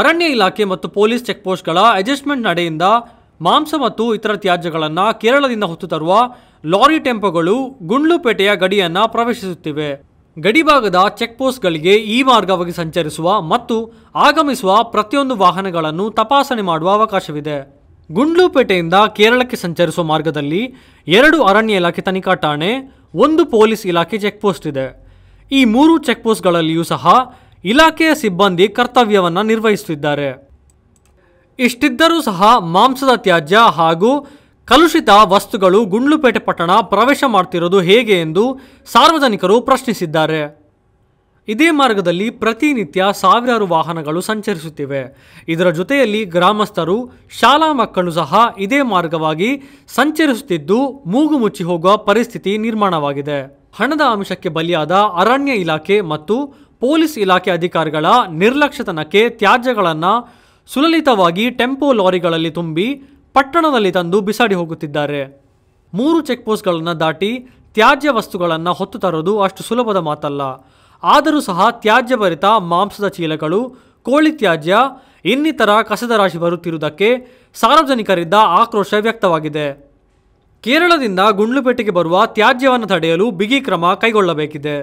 ಅರಣ್ಯ ಇಲಾಖೆ ಮತ್ತು ಪೊಲೀಸ್ ಚೆಕ್ಪೋಸ್ಟ್ಗಳ ಅಡ್ಜಸ್ಟ್ಮೆಂಟ್ ನಡೆಯಿಂದ ಮಾಂಸ ಮತ್ತು ಇತರ ತ್ಯಾಜ್ಯಗಳನ್ನು ಕೇರಳದಿಂದ ಹೊತ್ತು ತರುವ ಲಾರಿ ಟೆಂಪೋಗಳು ಗುಂಡ್ಲುಪೇಟೆಯ ಗಡಿಯನ್ನು ಪ್ರವೇಶಿಸುತ್ತಿವೆ ಗಡಿಭಾಗದ ಚೆಕ್ಪೋಸ್ಟ್ಗಳಿಗೆ ಈ ಮಾರ್ಗವಾಗಿ ಸಂಚರಿಸುವ ಮತ್ತು ಆಗಮಿಸುವ ಪ್ರತಿಯೊಂದು ವಾಹನಗಳನ್ನು ತಪಾಸಣೆ ಮಾಡುವ ಅವಕಾಶವಿದೆ ಗುಂಡ್ಲುಪೇಟೆಯಿಂದ ಕೇರಳಕ್ಕೆ ಸಂಚರಿಸುವ ಮಾರ್ಗದಲ್ಲಿ ಎರಡು ಅರಣ್ಯ ಇಲಾಖೆ ತನಿಖಾ ಠಾಣೆ ಒಂದು ಪೊಲೀಸ್ ಇಲಾಖೆ ಚೆಕ್ಪೋಸ್ಟ್ ಇದೆ ಈ ಮೂರು ಚೆಕ್ಪೋಸ್ಟ್ಗಳಲ್ಲಿಯೂ ಸಹ ಇಲಾಖೆಯ ಸಿಬ್ಬಂದಿ ಕರ್ತವ್ಯವನ್ನು ನಿರ್ವಹಿಸುತ್ತಿದ್ದಾರೆ ಇಷ್ಟಿದ್ದರೂ ಸಹ ಮಾಂಸದ ತ್ಯಾಜ್ಯ ಹಾಗೂ ಕಲುಷಿತ ವಸ್ತುಗಳು ಗುಂಡ್ಲುಪೇಟೆ ಪಟ್ಟಣ ಪ್ರವೇಶ ಮಾಡ್ತಿರೋದು ಹೇಗೆ ಎಂದು ಸಾರ್ವಜನಿಕರು ಪ್ರಶ್ನಿಸಿದ್ದಾರೆ ಇದೇ ಮಾರ್ಗದಲ್ಲಿ ಪ್ರತಿನಿತ್ಯ ಸಾವಿರಾರು ವಾಹನಗಳು ಸಂಚರಿಸುತ್ತಿವೆ ಇದರ ಜೊತೆಯಲ್ಲಿ ಗ್ರಾಮಸ್ಥರು ಶಾಲಾ ಮಕ್ಕಳು ಸಹ ಇದೇ ಮಾರ್ಗವಾಗಿ ಸಂಚರಿಸುತ್ತಿದ್ದು ಮೂಗು ಮುಚ್ಚಿ ಹೋಗುವ ಪರಿಸ್ಥಿತಿ ನಿರ್ಮಾಣವಾಗಿದೆ ಹಣದ ಅಂಶಕ್ಕೆ ಬಲಿಯಾದ ಅರಣ್ಯ ಇಲಾಖೆ ಮತ್ತು ಪೊಲೀಸ್ ಇಲಾಖೆ ಅಧಿಕಾರಿಗಳ ನಿರ್ಲಕ್ಷ್ಯತನಕ್ಕೆ ತ್ಯಾಜ್ಯಗಳನ್ನು ಸುಲಲಿತವಾಗಿ ಟೆಂಪೋ ಲಾರಿಗಳಲ್ಲಿ ತುಂಬಿ ಪಟ್ಟಣದಲ್ಲಿ ತಂದು ಬಿಸಾಡಿ ಹೋಗುತ್ತಿದ್ದಾರೆ ಮೂರು ಚೆಕ್ಪೋಸ್ಟ್ಗಳನ್ನು ದಾಟಿ ತ್ಯಾಜ್ಯ ವಸ್ತುಗಳನ್ನು ಹೊತ್ತು ತರೋದು ಅಷ್ಟು ಸುಲಭದ ಮಾತಲ್ಲ ಆದರೂ ಸಹ ತ್ಯಾಜ್ಯ ಭರಿತ ಮಾಂಸದ ಚೀಲಗಳು ಕೋಳಿ ತ್ಯಾಜ್ಯ ಇನ್ನಿತರ ಕಸದ ರಾಶಿ ಬರುತ್ತಿರುವುದಕ್ಕೆ ಸಾರ್ವಜನಿಕರಿಂದ ಆಕ್ರೋಶ ವ್ಯಕ್ತವಾಗಿದೆ ಕೇರಳದಿಂದ ಗುಂಡ್ಲುಪೇಟೆಗೆ ಬರುವ ತ್ಯಾಜ್ಯವನ್ನು ತಡೆಯಲು ಬಿಗಿ ಕ್ರಮ ಕೈಗೊಳ್ಳಬೇಕಿದೆ